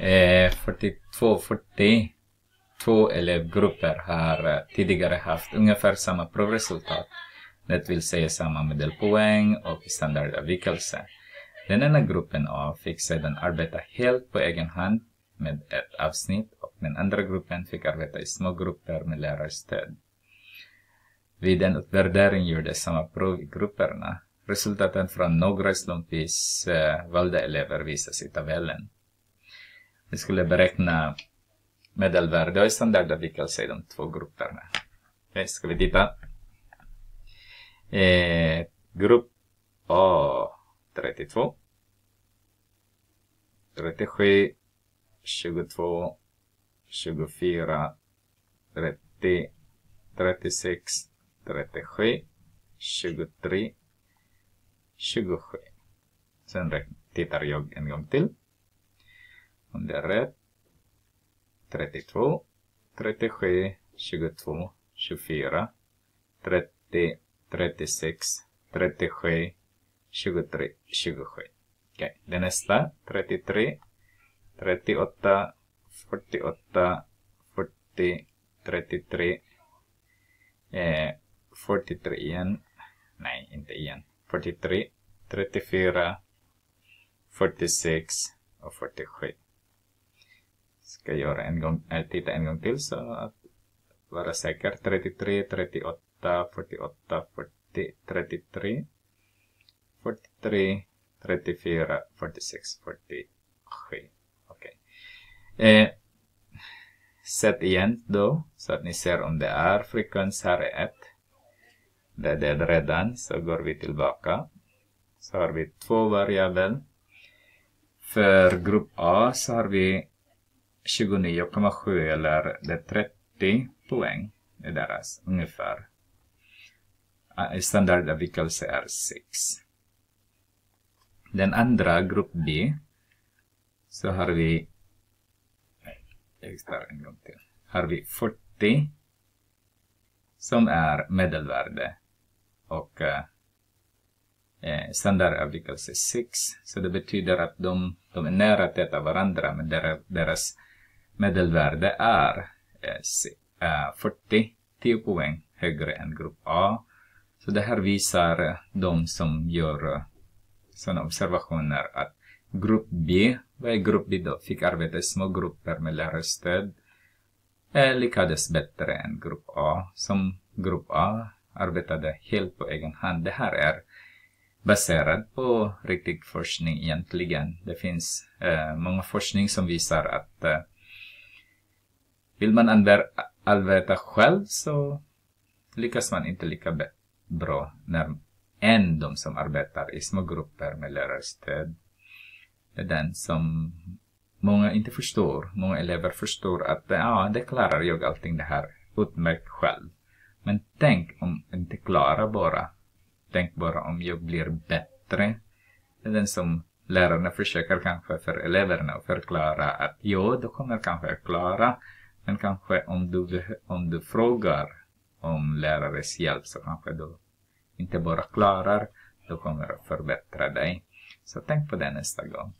Eh, 42, 40 två elevgrupper har eh, tidigare haft ungefär samma provresultat, det vill säga samma medelpoäng och standardavvikelse. Den ena gruppen A fick sedan arbeta helt på egen hand med ett avsnitt och den andra gruppen fick arbeta i små grupper med lärarstöd. Vid en utvärdering gjordes samma prov i grupperna. Resultaten från några slumpvis eh, valda elever visas i tabellen. Vi skulle beräkna medelvärde och standardavvikelse i de två grupperna. Okay, ska vi titta? Eh, grupp A 32 37 22 24 30 36 37 23 27 Sen tittar jag en gång till under rätt. 32, 37, 22, 24, 30, 36, 37, 23, 27. Okej, okay. det nästa. 33, 38, 48, 40, 33, eh, 43 igen. Nej, inte igen. 43, 34, 46 och 47 ska göra en gång, eh, titta en gång till så att vara säker. 33, 38, 48, 40, 33, 43, 34, 46, 47. Okej. Okay. Eh, sätt igen då så att ni ser om det är frekvens här är 1. Det är det redan, så går vi tillbaka. Så har vi två variabler. För grupp A så har vi 29,7 eller det 30 poäng är deras ungefär. Eh, standardavvikelse är 6. Den andra, grupp B, så har vi en gång till. Har vi 40 som är medelvärde och eh, eh standardavvikelse 6. Så det betyder att de, de är nära täta varandra men deras medelvärde är 40, eh, 10 eh, poäng högre än grupp A. Så det här visar eh, de som gör sådana observationer att grupp B, vad är grupp B då? Fick arbeta i små grupper med lärarstöd. Lyckades bättre än grupp A. Som grupp A arbetade helt på egen hand. Det här är baserat på riktig forskning egentligen. Det finns eh, många forskning som visar att eh, vill man arbeta själv så lyckas man inte lika bra när, än de som arbetar i små grupper med lärarstöd. är den som många inte förstår. Många elever förstår att ja, det klarar jag allting det här utmärkt själv. Men tänk om inte klara bara. Tänk bara om jag blir bättre. Det är den som lärarna försöker kanske för eleverna att förklara att jo, då kommer kanske jag klara men kanske om du, om du frågar om lärares hjälp så kanske du inte bara klarar, du kommer att förbättra dig. Så tänk på det nästa gång.